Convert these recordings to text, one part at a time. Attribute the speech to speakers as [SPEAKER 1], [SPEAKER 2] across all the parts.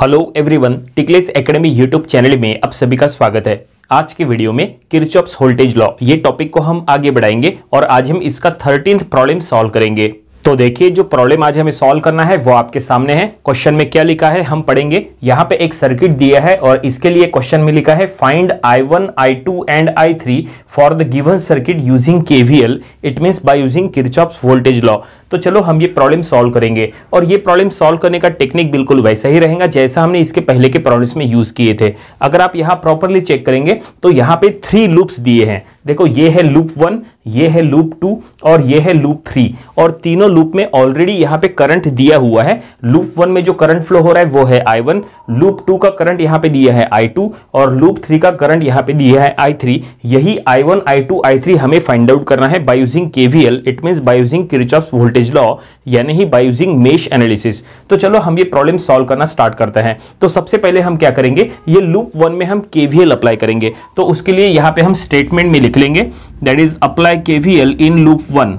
[SPEAKER 1] Hello everyone टिकलेस academy YouTube channel में आप सभी का स्वागत है आज के वीडियो में किरचॉप्स वोल्टेज लॉ ये टॉपिक को हम आगे बढ़ाएंगे और आज हम इसका थर्टींथ प्रॉब्लम सॉल्व करेंगे तो देखिए जो प्रॉब्लम आज हमें सॉल्व करना है वो आपके सामने है क्वेश्चन में क्या लिखा है हम पढ़ेंगे यहाँ पे एक सर्किट दिया है और इसके लिए क्वेश्चन में लिखा है find I one I two and I three for the given circuit using KVL it means by using Kirchhoff's voltage law तो चलो हम ये प्रॉब्लम सॉल्व करेंगे और ये प्रॉब्लम सॉल्व करने का टेक्निक बिल्कुल वैसा ही रहेगा जैसा हमने इसके पहले के प्रॉब्लम्स में यूज़ किए थे अगर आप यहाँ प्रॉपरली चेक करेंगे तो यहाँ पे थ्री लूप्स दिए हैं देखो ये है लूप वन ये है लूप टू और ये है लूप थ्री और तीनों लूप में ऑलरेडी यहाँ पे करंट दिया हुआ है लूप वन में जो करंट फ्लो हो रहा है वो है आई वन लूप टू का करंट यहाँ पे दिया है आई टू और लूप थ्री का करंट यहाँ पे दिया है आई थ्री यही I one I two I three हमें फाइंड आउट करना है by using KVL it mean by using Kirchhoff voltage leverage law यानी ही बाय यूजिंग मेश एनालिसिस तो चलो हम ये प्रॉब्लम सॉल्व करना स्टार्ट करते हैं तो सबसे पहले हम क्या करेंगे ये लूप वन में हम केवीएल अप्लाई करेंगे तो उसके लिए यहाँ पे हम स्टेटमेंट में लिख लेंगे that is apply KVL in loop one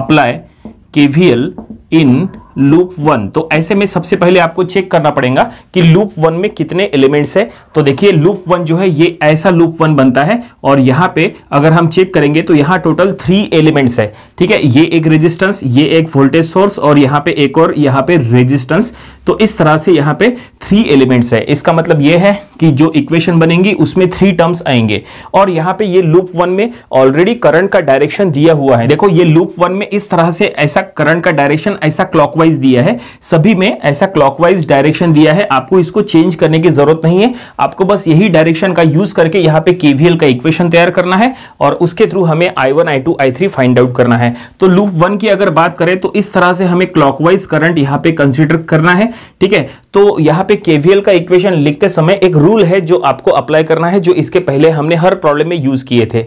[SPEAKER 1] apply KVL in loop one तो ऐसे में सबसे पहले आपको चेक करना पड़ेगा कि लूप वन में कितने एलिमेंट्स है तो देखिए लूप वन जो है ये ऐसा लूप वन बनता है और यहां पे अगर हम चेक करेंगे तो यहां टोटल थ्री एलिमेंट्स है ठीक है ये एक रेजिस्टेंस ये एक वोल्टेज सोर्स और यहां पे एक और यहां पे रेजिस्टेंस तो इस तरह से यहां पे थ्री एलिमेंट्स है इसका मतलब यह है कि जो इक्वेशन बनेगी उसमें थ्री टर्म्स आएंगे और यहां पे ये लूप वन में ऑलरेडी करंट का डायरेक्शन दिया हुआ है देखो ये लूप वन में इस तरह से ऐसा करंट का डायरेक्शन ऐसा क्लॉकवाइज क्लॉकवाइज दिया है सभी में ऐसा क्लॉकवाइज डायरेक्शन दिया है आपको इसको चेंज करने की जरूरत नहीं है आपको बस यही डायरेक्शन का यूज करके यहाँ पे केवीएल का इक्वेशन तैयार करना है और उसके थ्रू हमें I one I two I three find out करना है तो लूप वन की अगर बात करें तो इस तरह से हमें क्लॉकवाइज करंट यहाँ पे कंसिडर करना है ठीक है तो यहाँ पे केवीएल का इक्वेशन लिखते समय एक रूल है जो आपको अप्लाई करना है जो इसके पहले हमने हर प्रॉब्लम में यूज किए थे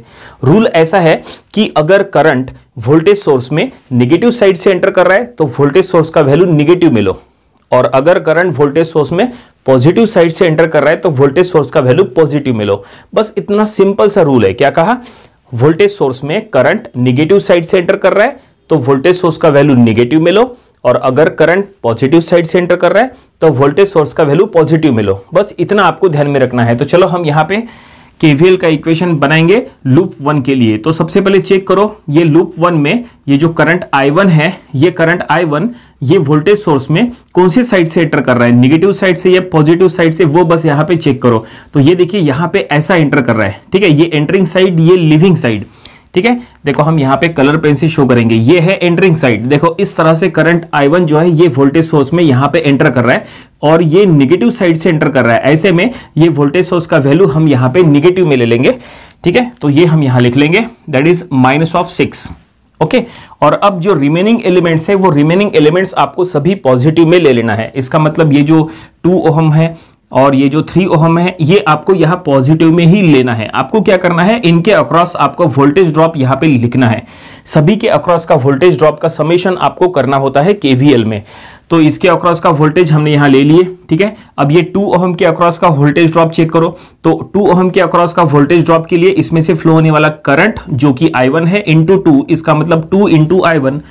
[SPEAKER 1] रूल ऐसा है कि अगर करंट वोल्टेज सोर्स में निगेटिव साइड से एंटर कर रहा है तो वोल्टेज सोर्स का वैल्यू निगेटिव मिलो और अगर करंट वोल्टेज सोर्स में पॉजिटिव साइड से एंटर कर रहा है तो वोल्टेज सोर्स का वैल्यू पॉजिटिव मिलो बस इतना सिंपल सा रूल है क्या कहा वोल्टेज सोर्स में करंट निगेटिव साइड से एंटर कर रहा है तो वोल्टेज सोर्स का वैल्यू निगेटिव मिलो और अगर करंट पॉजिटिव साइड से एंटर कर रहा है तो वोल्टेज सोर्स का वैल्यू पॉजिटिव मिलो बस इतना आपको ध्यान में रखना है तो चलो हम यहाँ पे केवीएल का इक्वेशन बनाएंगे लूप वन के लिए तो सबसे पहले चेक करो ये लूप वन में ये जो करंट आई वन है ये करंट आई वन ये वोल्टेज सोर्स में कौन सी साइड से एंटर कर रहा है निगेटिव साइड से या पॉजिटिव साइड से वो बस यहां पे चेक करो तो ये देखिए यहां पे ऐसा एंटर कर रहा है ठीक है ये एंटरिंग साइड ये लिविंग साइड ठीक है देखो हम यहाँ पे कलर पेंसिल शो करेंगे ये है एंटरिंग साइड देखो इस तरह से करंट आई वन जो है ये वोल्टेज सोर्स में यहाँ पे एंटर कर रहा है और ये निगेटिव साइड से एंटर कर रहा है ऐसे में ये वोल्टेज सोर्स का वैल्यू हम यहाँ पे निगेटिव में ले लेंगे ठीक है तो ये हम यहाँ लिख लेंगे that is minus of six okay okay? और अब जो रिमेनिंग एलिमेंट्स है वो रिमेनिंग एलिमेंट्स आपको सभी पॉजिटिव में ले लेना है इसका मतलब ये जो टू ओहम है और ये जो थ्री ओहम है ये आपको यहाँ पॉजिटिव में ही लेना है आपको क्या करना है इनके अक्रॉस आपको वोल्टेज ड्रॉप यहाँ पे लिखना है सभी के अक्रॉस का वोल्टेज ड्रॉप का समेशन आपको करना होता है केवीएल में तो इसके अक्रॉस का वोल्टेज हमने यहाँ ले लिए ठीक है अब ये टू ओहम के अक्रॉस का वोल्टेज ड्रॉप चेक करो तो टू ओहम के अक्रॉस का वोल्टेज ड्रॉप के लिए इसमें से फ्लो होने वाला करंट जो कि आई वन है इंटू टू इसका मतलब टू इंटू आई वन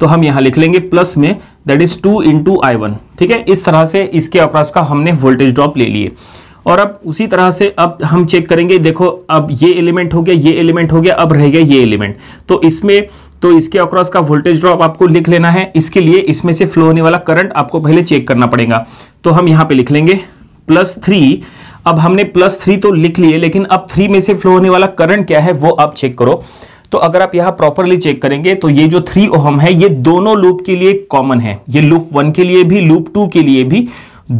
[SPEAKER 1] तो हम यहां लिख लेंगे प्लस में that is two into I one ठीक है इस तरह से इसके अक्रॉस का हमने वोल्टेज ड्रॉप ले लिए और अब उसी तरह से अब हम चेक करेंगे देखो अब ये एलिमेंट हो गया ये एलिमेंट हो गया अब रह गया ये एलिमेंट तो इसमें तो इसके अक्रॉस का वोल्टेज ड्रॉप आपको लिख लेना है इसके लिए इसमें से फ्लो होने वाला करंट आपको पहले चेक करना पड़ेगा तो हम यहाँ पे लिख लेंगे प्लस थ्री अब हमने प्लस थ्री तो लिख लिए लेकिन अब थ्री में से फ्लो होने वाला करंट क्या है वो आप चेक करो तो अगर आप यहां प्रॉपरली चेक करेंगे तो ये जो थ्री ओहम है ये दोनों लूप के लिए कॉमन है ये लूप वन के लिए भी लूप टू के लिए भी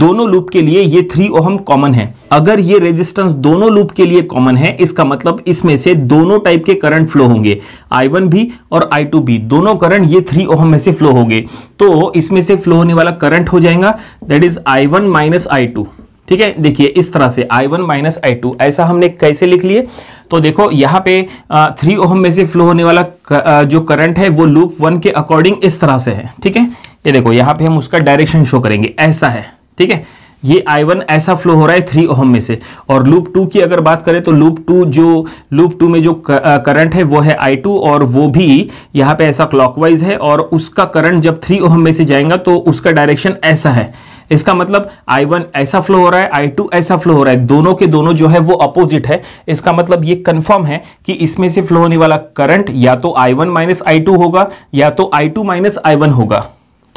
[SPEAKER 1] दोनों लूप के लिए ये थ्री ओहम कॉमन है अगर ये रेजिस्टेंस दोनों लूप के लिए कॉमन है इसका मतलब इसमें से दोनों टाइप के करंट फ्लो होंगे आई वन भी और आई टू भी दोनों करंट ये थ्री ओहम में से फ्लो होंगे तो इसमें से फ्लो होने वाला करंट हो जाएगा that is I one minus I two ठीक है देखिए इस तरह से I one minus I two ऐसा हमने कैसे लिख लिए तो देखो यहाँ पे थ्री ओहम में से फ्लो होने वाला जो करंट है वो लूप वन के अकॉर्डिंग इस तरह से है ठीक है ये देखो यहाँ पे हम उसका डायरेक्शन शो करेंगे ऐसा है ठीक है ये आई वन ऐसा फ्लो हो रहा है थ्री ओहम में से और लूप टू की अगर बात करें तो लूप टू जो लूप टू में जो करंट है वो है आई टू और वो भी यहाँ पे ऐसा क्लॉकवाइज है और उसका करंट जब थ्री ओहम में से जाएगा तो उसका डायरेक्शन ऐसा है इसका मतलब आई वन ऐसा फ्लो हो रहा है आई टू ऐसा फ्लो हो रहा है दोनों के दोनों जो है वो अपोजिट है इसका मतलब ये कंफर्म है कि इसमें से फ्लो होने वाला करंट या तो I one minus I two होगा या तो I two minus I one होगा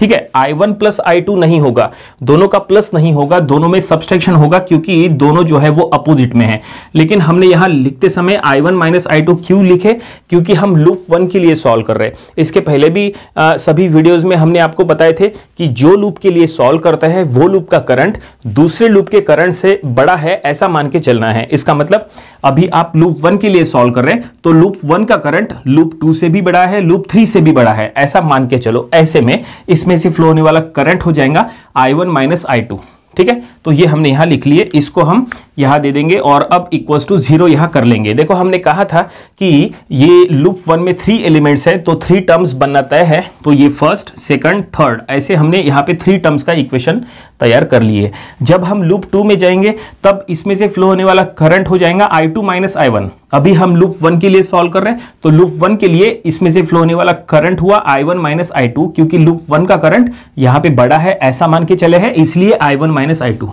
[SPEAKER 1] ठीक है I one plus I two नहीं होगा दोनों का प्लस नहीं होगा दोनों में सब्सट्रेक्शन होगा क्योंकि दोनों जो है वो अपोजिट में है लेकिन हमने यहां लिखते समय I one minus I two क्यों लिखे क्योंकि हम लूप वन के लिए सॉल्व कर रहे हैं इसके पहले भी आ, सभी वीडियोज में हमने आपको बताए थे कि जो लूप के लिए सॉल्व करता है वो लूप का करंट दूसरे लूप के करंट से बड़ा है ऐसा मान के चलना है इसका मतलब अभी आप लूप वन के लिए सॉल्व कर रहे हैं तो लूप वन का करंट लूप टू से भी बड़ा है लूप थ्री से भी बड़ा है ऐसा मान के चलो ऐसे में इसमें इसमें से फ्लो होने वाला करंट हो जाएगा I one minus I two ठीक है तो ये हमने यहां लिख लिए इसको हम यहां दे देंगे और अब इक्वल्स टू जीरो यहां कर लेंगे देखो हमने कहा था कि ये लूप वन में थ्री एलिमेंट्स हैं तो थ्री टर्म्स बनना तय है तो ये फर्स्ट सेकंड थर्ड ऐसे हमने यहां पे थ्री टर्म्स का इक्वेशन तैयार कर लिए जब हम लूप टू में जाएंगे तब इसमें से फ्लो होने वाला करंट हो जाएगा I two minus I one अभी हम लूप वन के लिए सॉल्व कर रहे हैं तो लूप वन के लिए इसमें से फ्लो होने वाला करंट हुआ I one minus I two क्योंकि लूप वन का करंट यहाँ पे बड़ा है ऐसा मान के चले हैं इसलिए I one minus I two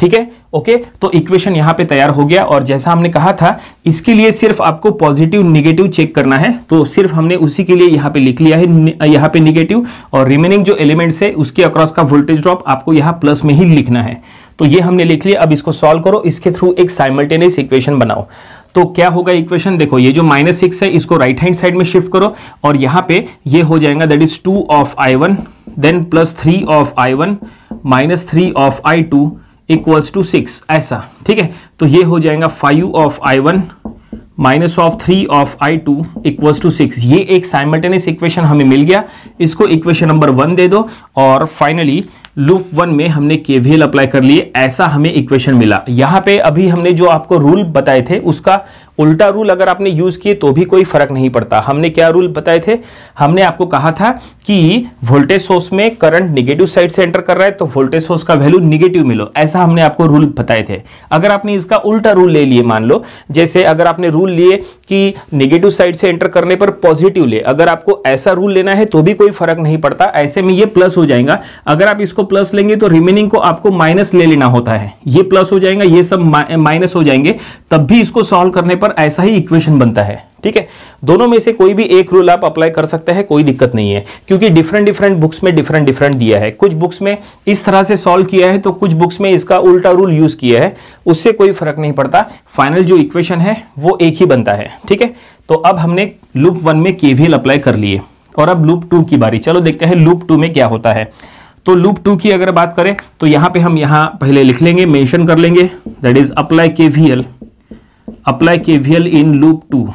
[SPEAKER 1] ठीक है ओके तो इक्वेशन यहां पे तैयार हो गया और जैसा हमने कहा था इसके लिए सिर्फ आपको पॉजिटिव निगेटिव चेक करना है तो सिर्फ हमने उसी के लिए यहाँ पे लिख लिया है यहाँ पे निगेटिव और रिमेनिंग जो एलिमेंट्स है उसके अक्रॉस का वोल्टेज ड्रॉप आपको यहाँ प्लस में ही लिखना है तो ये हमने लिख लिया अब इसको सॉल्व करो इसके थ्रू एक साइमल्टेनियस इक्वेशन बनाओ तो क्या होगा इक्वेशन देखो ये जो माइनस सिक्स है इसको राइट हैंड साइड में शिफ्ट करो और यहाँ पे ये हो जाएगा that is two of I one then plus three of I one minus three of I two equals to six ऐसा ठीक है तो ये हो जाएगा five of I one minus of three of I two equals to six ये एक simultaneous equation हमें मिल गया इसको इक्वेशन नंबर वन दे दो और फाइनली लूप वन में हमने केवीएल अप्लाई कर लिए ऐसा हमें इक्वेशन मिला यहाँ पे अभी हमने जो आपको रूल बताए थे उसका उल्टा रूल अगर आपने यूज़ किए तो भी कोई फर्क नहीं पड़ता हमने क्या रूल बताए थे हमने आपको कहा था कि वोल्टेज सोर्स में करंट निगेटिव साइड से एंटर कर रहा है तो वोल्टेज सोर्स का वैल्यू निगेटिव मिलो ऐसा हमने आपको रूल बताए थे अगर आपने इसका उल्टा रूल ले लिए मान लो जैसे अगर आपने रूल लिए कि निगेटिव साइड से एंटर करने पर पॉजिटिव ले अगर आपको ऐसा रूल लेना है तो भी कोई फर्क नहीं पड़ता ऐसे में ये प्लस हो जाएगा अगर आप इसको प्लस लेंगे तो रिमेनिंग को आपको माइनस ले लेना होता है ये प्लस हो जाएगा ये सब माइनस हो जाएंगे तब भी इसको सॉल्व करने पर पर ऐसा ही इक्वेशन बनता है ठीक है दोनों में से कोई भी एक रूल आप अप्लाई कर सकते हैं कोई दिक्कत नहीं है क्योंकि डिफरेंट डिफरेंट बुक्स में डिफरेंट डिफरेंट दिया है कुछ बुक्स में इस तरह से सॉल्व किया है तो कुछ बुक्स में इसका उल्टा रूल यूज किया है उससे कोई फर्क नहीं पड़ता फाइनल जो इक्वेशन है वो एक ही बनता है ठीक है तो अब हमने लूप वन में केवीएल अप्लाई कर लिए और अब लूप टू की बारी चलो देखते हैं लूप टू में क्या होता है तो लूप टू की अगर बात करें तो यहां पे हम यहां पहले लिख लेंगे मेंशन कर लेंगे that is apply KVL apply KVL in loop two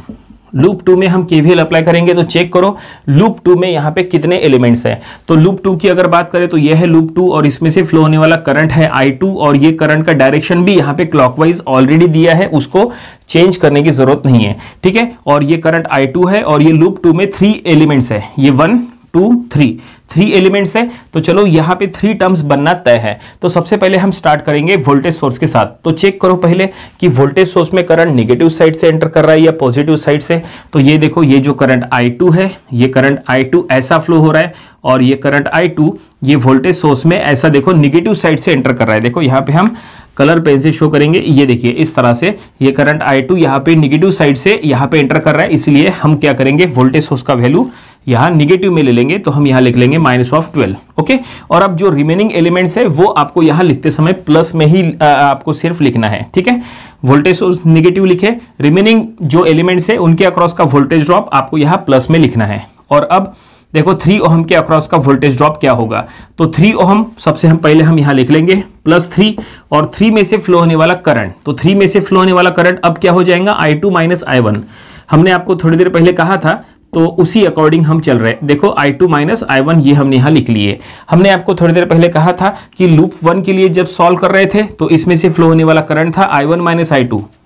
[SPEAKER 1] loop two में हम केवीएल अप्लाई करेंगे तो चेक करो लूप टू में यहाँ पे कितने एलिमेंट्स हैं तो लूप टू की अगर बात करें तो यह है लूप टू और इसमें से फ्लो होने वाला करंट है आई टू और ये करंट का डायरेक्शन भी यहाँ पे क्लॉकवाइज ऑलरेडी दिया है उसको चेंज करने की जरूरत नहीं है ठीक है और ये करंट आई टू है और ये लूप टू में थ्री एलिमेंट्स है ये one two three three elements है तो चलो यहाँ पे थ्री टर्म्स बनना तय है तो सबसे पहले हम स्टार्ट करेंगे वोल्टेज सोर्स के साथ तो चेक करो पहले कि वोल्टेज सोर्स में करंट नेगेटिव साइड से एंटर कर रहा है या पॉजिटिव साइड से तो ये देखो ये जो करंट आई है ये करंट आई ऐसा फ्लो हो रहा है और ये करंट आई ये वोल्टेज सोर्स में ऐसा देखो निगेटिव साइड से एंटर कर रहा है देखो यहाँ पे हम कलर पेन से शो करेंगे ये देखिए इस तरह से ये करंट आई टू यहाँ पे निगेटिव साइड से यहाँ पे एंटर कर रहा है इसलिए हम क्या करेंगे वोल्टेज सोर्स का वैल्यू यहां निगेटिव में ले लेंगे तो हम यहाँ लिख लेंगे माइनस ऑफ ट्वेल्व ओके और अब जो रिमेनिंग एलिमेंट्स है वो आपको यहाँ लिखते समय प्लस में ही आ, आपको सिर्फ लिखना है ठीक है वोल्टेज सोर्स निगेटिव लिखे रिमेनिंग जो एलिमेंट्स है उनके अक्रॉस का वोल्टेज ड्रॉप आपको यहां प्लस में लिखना है और अब देखो थ्री ओहम के अक्रॉस का वोल्टेज ड्रॉप क्या होगा तो थ्री ओहम सबसे हम पहले हम यहाँ लिख लेंगे प्लस थ्री और थ्री में से फ्लो होने वाला करंट तो थ्री में से फ्लो होने वाला करंट अब क्या हो जाएगा I two minus I one हमने आपको थोड़ी देर पहले कहा था तो उसी अकॉर्डिंग हम चल रहे देखो I2 टू माइनस आई ये हमने यहाँ लिख लिए हमने आपको थोड़ी देर पहले कहा था कि लूप वन के लिए जब सॉल्व कर रहे थे तो इसमें से फ्लो होने वाला करंट था I1 वन माइनस आई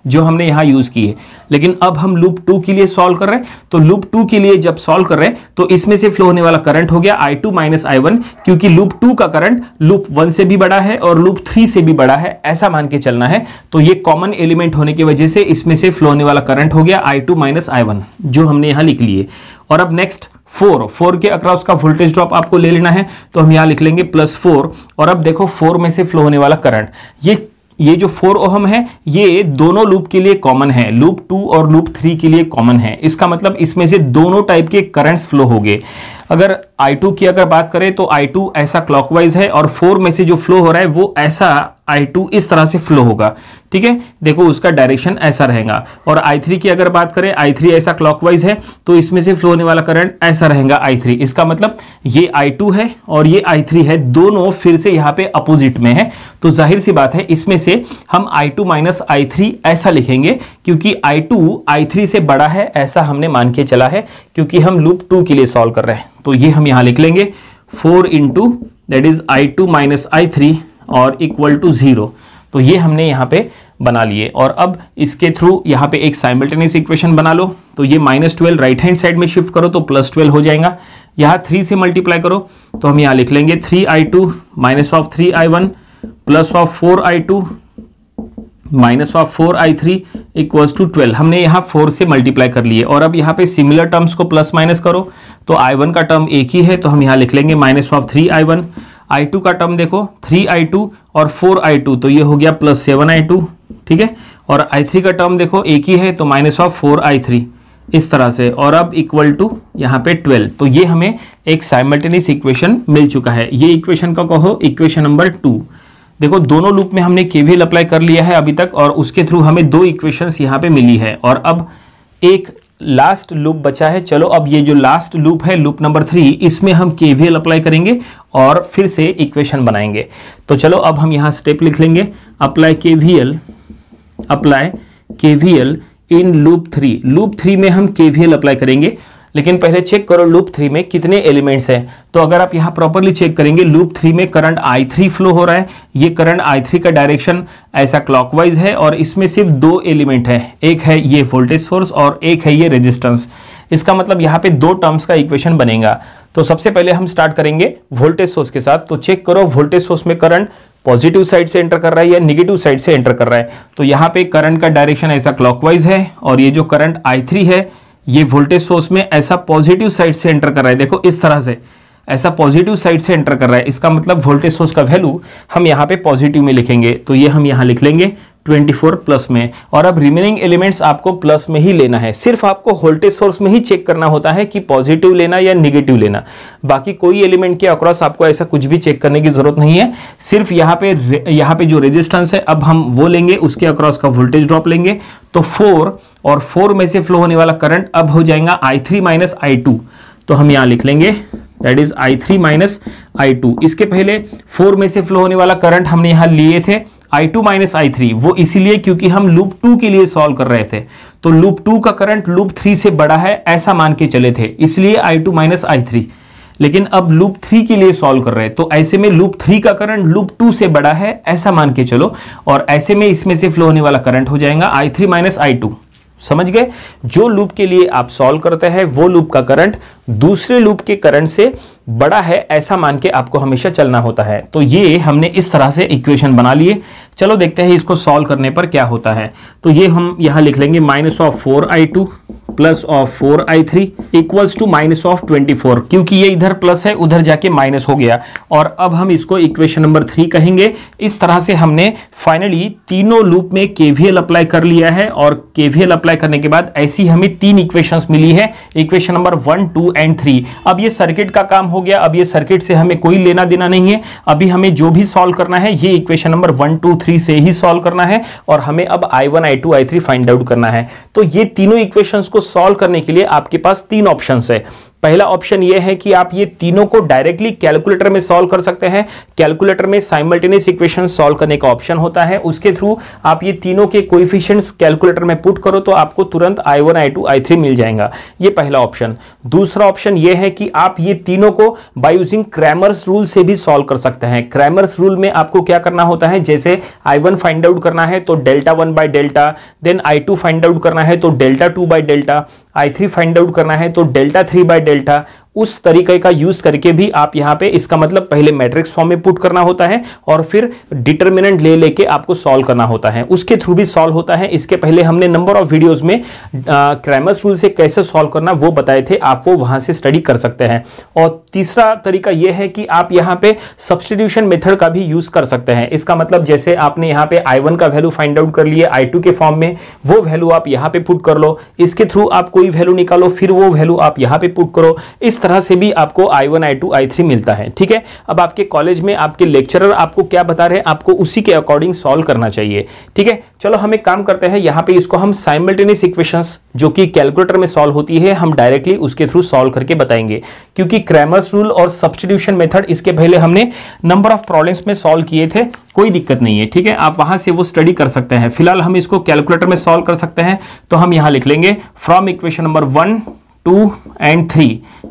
[SPEAKER 1] जो हमने यहां यूज़ की है लेकिन अब हम लूप टू के लिए सॉल्व कर रहे हैं तो लूप टू के लिए जब सॉल्व कर रहे हैं तो इसमें से फ्लो होने वाला करंट हो गया I two minus I one क्योंकि लूप टू का करंट लूप वन से भी बड़ा है और लूप थ्री से भी बड़ा है ऐसा मान के चलना है तो ये कॉमन एलिमेंट होने की वजह से इसमें से फ्लो होने वाला करंट हो गया I two minus I one जो हमने यहां लिख लिए और अब नेक्स्ट फोर फोर के अक्रॉस का वोल्टेज ड्रॉप आपको ले लेना है तो हम यहां लिख लेंगे प्लस फोर और अब देखो फोर में से फ्लो होने वाला करंट ये ये जो फोर ओहम है ये दोनों लूप के लिए कॉमन है लूप टू और लूप थ्री के लिए कॉमन है इसका मतलब इसमें से दोनों टाइप के करंट्स फ्लो हो गए अगर I2 की अगर बात करें तो I2 ऐसा क्लॉकवाइज है और फोर में से जो फ्लो हो रहा है वो ऐसा I2 इस तरह से फ्लो होगा ठीक है देखो उसका डायरेक्शन ऐसा रहेगा और I3 की अगर बात करें I3 ऐसा क्लॉकवाइज है तो इसमें से फ्लो होने वाला करंट ऐसा रहेगा I3 इसका मतलब ये I2 है और ये I3 है दोनों फिर से यहाँ पे अपोजिट में है तो जाहिर सी बात है इसमें से हम I2 माइनस ऐसा लिखेंगे क्योंकि I2 I3 से बड़ा है ऐसा हमने मान के चला है क्योंकि हम लूप टू के लिए सॉल्व कर रहे हैं तो ये हम यहां लिख लेंगे four into that is I two minus I three और इक्वल टू ज़ीरो तो ये हमने यहाँ पे बना लिए और अब इसके थ्रू यहाँ पे एक साइमल्टेनियस इक्वेशन बना लो तो ये minus twelve right hand side में शिफ्ट करो तो प्लस ट्वेल्व हो जाएगा यहाँ थ्री से मल्टीप्लाई करो तो हम यहाँ लिख लेंगे three I two minus of three I one plus of four I two minus of four I three equals to twelve हमने यहाँ फोर से मल्टीप्लाई कर लिए और अब यहाँ पे सिमिलर टर्म्स को प्लस माइनस करो तो आई वन का टर्म एक ही है तो हम यहाँ लिख लेंगे minus of three I one I two का टर्म देखो थ्री आई टू और फोर आई टू तो ये हो गया प्लस सेवन आई टू ठीक है और आई थ्री का टर्म देखो एक ही है तो minus of four I three इस तरह से और अब इक्वल टू यहाँ पे ट्वेल्व तो ये हमें एक साइमल्टेनियस इक्वेशन मिल चुका है ये इक्वेशन का कहो इक्वेशन नंबर टू देखो दोनों लूप में हमने केवीएल अप्लाई कर लिया है अभी तक और उसके थ्रू हमें दो इक्वेशंस यहाँ पे मिली है और अब एक लास्ट लूप बचा है चलो अब ये जो लास्ट लूप है लूप नंबर थ्री इसमें हम केवीएल अप्लाई करेंगे और फिर से इक्वेशन बनाएंगे तो चलो अब हम यहां स्टेप लिख लेंगे apply KVL apply KVL in loop three loop three में हम केवीएल अप्लाई करेंगे लेकिन पहले चेक करो लूप थ्री में कितने एलिमेंट्स हैं तो अगर आप यहाँ प्रॉपरली चेक करेंगे लूप थ्री में करंट आई थ्री फ्लो हो रहा है ये करंट आई थ्री का डायरेक्शन ऐसा क्लॉकवाइज है और इसमें सिर्फ दो एलिमेंट है एक है ये वोल्टेज सोर्स और एक है ये रेजिस्टेंस इसका मतलब यहाँ पे दो टर्म्स का इक्वेशन बनेगा तो सबसे पहले हम स्टार्ट करेंगे वोल्टेज सोर्स के साथ तो चेक करो वोल्टेज सोर्स में करंट पॉजिटिव साइड से एंटर कर रहा है या निगेटिव साइड से एंटर कर रहा है तो यहाँ पे करंट का डायरेक्शन ऐसा क्लॉकवाइज है और ये जो करंट आई थ्री है ये वोल्टेज सोर्स में ऐसा पॉजिटिव साइड से एंटर कर रहा है देखो इस तरह से ऐसा पॉजिटिव साइड से एंटर कर रहा है इसका मतलब वोल्टेज सोर्स का वैल्यू हम यहाँ पे पॉजिटिव में लिखेंगे तो ये हम यहाँ लिख लेंगे 24 प्लस में और अब रिमेनिंग एलिमेंट्स आपको प्लस में ही लेना है सिर्फ आपको वोल्टेज सोर्स में ही चेक करना होता है कि पॉजिटिव लेना या निगेटिव लेना बाकी कोई एलिमेंट के अक्रॉस आपको ऐसा कुछ भी चेक करने की जरूरत नहीं है सिर्फ यहाँ पे यहाँ पे जो रेजिस्टेंस है अब हम वो लेंगे उसके अक्रॉस का वोल्टेज ड्रॉप लेंगे तो फोर और फोर में से फ्लो होने वाला करंट अब हो जाएगा I three minus I two तो हम यहाँ लिख लेंगे that is I three minus I two इसके पहले फोर में से फ्लो होने वाला करंट हमने यहाँ लिए थे I two minus I three वो इसीलिए क्योंकि हम लूप टू के लिए सॉल्व कर रहे थे तो लूप टू का करंट लूप थ्री से बड़ा है ऐसा मान के चले थे इसलिए I two minus I three लेकिन अब लूप थ्री के लिए सॉल्व कर रहे हैं तो ऐसे में लूप थ्री का करंट लूप टू से बड़ा है ऐसा मान के चलो और ऐसे में इसमें से फ्लो होने वाला करंट हो जाएगा I three minus I two समझ गए जो लूप के लिए आप सॉल्व करते हैं वो लूप का करंट दूसरे लूप के करंट से बड़ा है ऐसा मान के आपको हमेशा चलना होता है तो ये हमने इस तरह से इक्वेशन बना लिए चलो देखते हैं इसको सॉल्व करने पर क्या होता है तो ये हम यहां लिख लेंगे minus of four I two plus of four I three equals to minus of twenty four क्योंकि ये इधर प्लस है उधर जाके माइनस हो गया और अब हम इसको इक्वेशन नंबर थ्री कहेंगे इस तरह से हमने फाइनली तीनों लूप में केवीएल अप्लाई कर लिया है और केवीएल अप्लाई करने के बाद ऐसी हमें तीन इक्वेशन मिली है equation number one two and three अब ये सर्किट का काम हो गया अब ये सर्किट से हमें कोई लेना देना नहीं है अभी हमें जो भी सॉल्व करना है ये equation number one two three से ही सॉल्व करना है और हमें अब I one I two I three find out करना है तो ये तीनों इक्वेशन को सॉल्व करने के लिए आपके पास तीन ऑप्शन है पहला ऑप्शन ये है कि आप ये तीनों को डायरेक्टली कैलकुलेटर में सॉल्व कर सकते हैं कैलकुलेटर में साइमल्टेनियस इक्वेशन सॉल्व करने का ऑप्शन होता है उसके थ्रू आप ये तीनों के कोइफिशियंट्स कैलकुलेटर में पुट करो तो आपको तुरंत I one I two I three मिल जाएगा ये पहला ऑप्शन दूसरा ऑप्शन ये है कि आप ये तीनों को बाय यूजिंग क्रैमर्स रूल से भी सॉल्व कर सकते हैं क्रैमर्स रूल में आपको क्या करना होता है जैसे आई वन फाइंड आउट करना है तो delta one by delta then I two find out करना है तो delta two by delta I three find out करना है तो डेल्टा थ्री बाय डेल्टा उस तरीके का यूज करके भी आप यहाँ पे इसका मतलब पहले मैट्रिक्स फॉर्म में पुट करना होता है और फिर डिटर्मिनेंट ले लेके आपको सॉल्व करना होता है उसके थ्रू भी सॉल्व होता है इसके पहले हमने नंबर ऑफ वीडियोज में क्रैमर्स रूल से कैसे सॉल्व करना वो बताए थे आप वो वहां से स्टडी कर सकते हैं और तीसरा तरीका यह है कि आप यहाँ पे सब्सटीट्यूशन मेथड का भी यूज कर सकते हैं इसका मतलब जैसे आपने यहाँ पे आई वन का वैल्यू फाइंड आउट कर लिया आई टू के फॉर्म में वो वैल्यू आप यहाँ पे पुट कर लो इसके थ्रू आप कोई वैल्यू निकालो फिर वो वैल्यू आप यहाँ पे पुट करो इस तरह से भी आपको I one I two I three मिलता है ठीक है अब आपके कॉलेज में आपके लेक्चरर आपको क्या बता रहे हैं आपको उसी के अकॉर्डिंग सॉल्व करना चाहिए ठीक है चलो हम एक काम करते हैं यहाँ पे इसको हम साइमल्टेनियस इक्वेशंस जो कि कैलकुलेटर में सॉल्व होती है हम डायरेक्टली उसके थ्रू सॉल्व करके बताएंगे क्योंकि क्रैमर्स रूल और सब्सटीट्यूशन मेथड इसके पहले हमने नंबर ऑफ प्रॉब्लम्स में सॉल्व किए थे कोई दिक्कत नहीं है ठीक है आप वहां से वो स्टडी कर सकते हैं फिलहाल हम इसको कैलकुलेटर में सॉल्व कर सकते हैं तो हम यहां लिख लेंगे from equation number one two and three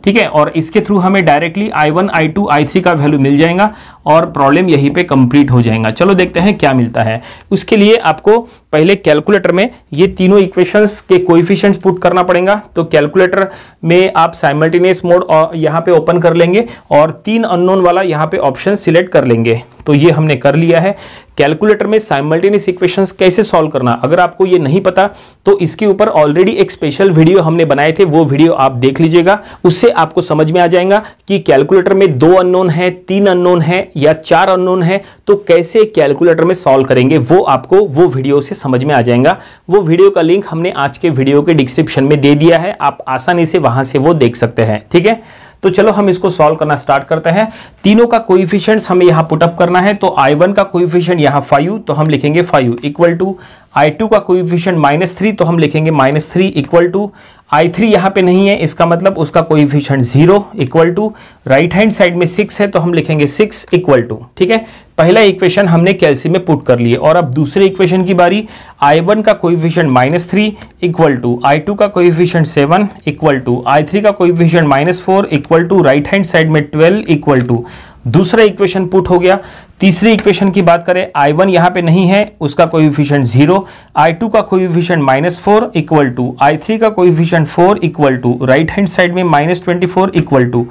[SPEAKER 1] ठीक है और इसके थ्रू हमें directly I one I two I three का वैल्यू मिल जाएगा और प्रॉब्लम यहीं पे कंप्लीट हो जाएगा चलो देखते हैं क्या मिलता है उसके लिए आपको पहले कैलकुलेटर में ये तीनों इक्वेशंस के कोइफिशियंट्स पुट करना पड़ेगा तो कैलकुलेटर में आप साइमल्टेनियस मोड यहाँ पे ओपन कर लेंगे और तीन अननोन वाला यहाँ पे ऑप्शन सिलेक्ट कर लेंगे तो ये हमने कर लिया है कैलकुलेटर में साइमल्टेनियस इक्वेशंस कैसे सॉल्व करना अगर आपको ये नहीं पता तो इसके ऊपर ऑलरेडी एक स्पेशल वीडियो हमने बनाए थे वो वीडियो आप देख लीजिएगा उससे आपको समझ में आ जाएगा कि कैलकुलेटर में दो अननोन है तीन अननोन है या चार अननोन है तो कैसे कैलकुलेटर में सॉल्व करेंगे वो आपको वो वीडियो से समझ में आ जाएगा वो वीडियो का लिंक हमने आज के वीडियो के डिस्क्रिप्शन में दे दिया है आप आसानी से वहां से वो देख सकते हैं ठीक है तो चलो हम इसको सॉल्व करना स्टार्ट करते हैं तीनों का कोइफिशियंट्स हमें यहाँ पुटअप करना है तो आई वन का कोइफिशियंट यहां फाइव तो हम लिखेंगे five equal to I two का कोइफिशियंट माइनस थ्री तो हम लिखेंगे minus three equal to I three यहां पे नहीं है इसका मतलब उसका coefficient zero equal to right hand side में सिक्स है तो हम लिखेंगे सिक्स इक्वल टू ठीक है पहला इक्वेशन हमने कैल्सियम में पुट कर लिए और अब दूसरे इक्वेशन की बारी आई वन का coefficient minus three equal to I two का coefficient seven equal to I three का coefficient minus four equal to right hand side में ट्वेल्व इक्वल टू दूसरा इक्वेशन पुट हो गया तीसरी इक्वेशन की बात करें आई वन यहाँ पे नहीं है उसका कोविफिशियंट जीरो आई टू का coefficient minus four equal to I three का coefficient four equal to right hand side में minus twenty four equal to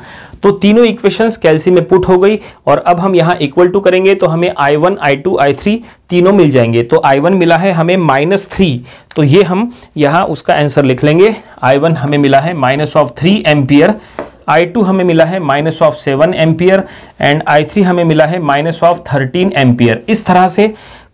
[SPEAKER 1] तो तीनों इक्वेशंस कैल्सी में पुट हो गई और अब हम यहाँ इक्वल टू करेंगे तो हमें I one I two I three तीनों मिल जाएंगे तो आई वन मिला है हमें माइनस थ्री तो ये हम यहाँ उसका आंसर लिख लेंगे आई वन हमें मिला है minus of three ampere I two हमें मिला है minus of seven ampere and I three हमें मिला है माइनस ऑफ थर्टीन एम्पियर इस तरह से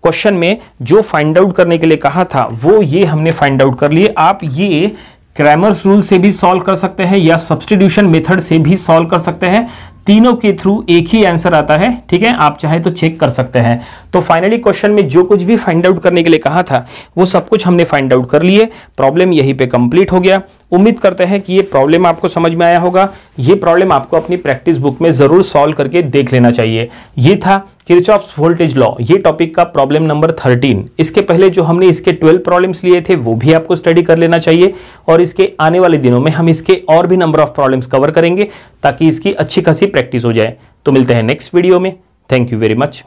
[SPEAKER 1] क्वेश्चन में जो फाइंड आउट करने के लिए कहा था वो ये हमने फाइंड आउट कर लिए आप ये क्रैमर्स रूल से भी सॉल्व कर सकते हैं या सब्सटीट्यूशन मेथड से भी सॉल्व कर सकते हैं तीनों के थ्रू एक ही आंसर आता है ठीक है आप चाहे तो चेक कर सकते हैं तो फाइनली क्वेश्चन में जो कुछ भी फाइंड आउट करने के लिए कहा था वो सब कुछ हमने फाइंड आउट कर लिए प्रॉब्लम यहीं पे कंप्लीट हो गया उम्मीद करते हैं कि ये प्रॉब्लम आपको समझ में आया होगा ये प्रॉब्लम आपको अपनी प्रैक्टिस बुक में ज़रूर सॉल्व करके देख लेना चाहिए ये था किर्च वोल्टेज लॉ ये टॉपिक का प्रॉब्लम नंबर थर्टीन इसके पहले जो हमने इसके ट्वेल्व प्रॉब्लम्स लिए थे वो भी आपको स्टडी कर लेना चाहिए और इसके आने वाले दिनों में हम इसके और भी नंबर ऑफ प्रॉब्लम्स कवर करेंगे ताकि इसकी अच्छी खासी प्रैक्टिस हो जाए तो मिलते हैं नेक्स्ट वीडियो में थैंक यू वेरी मच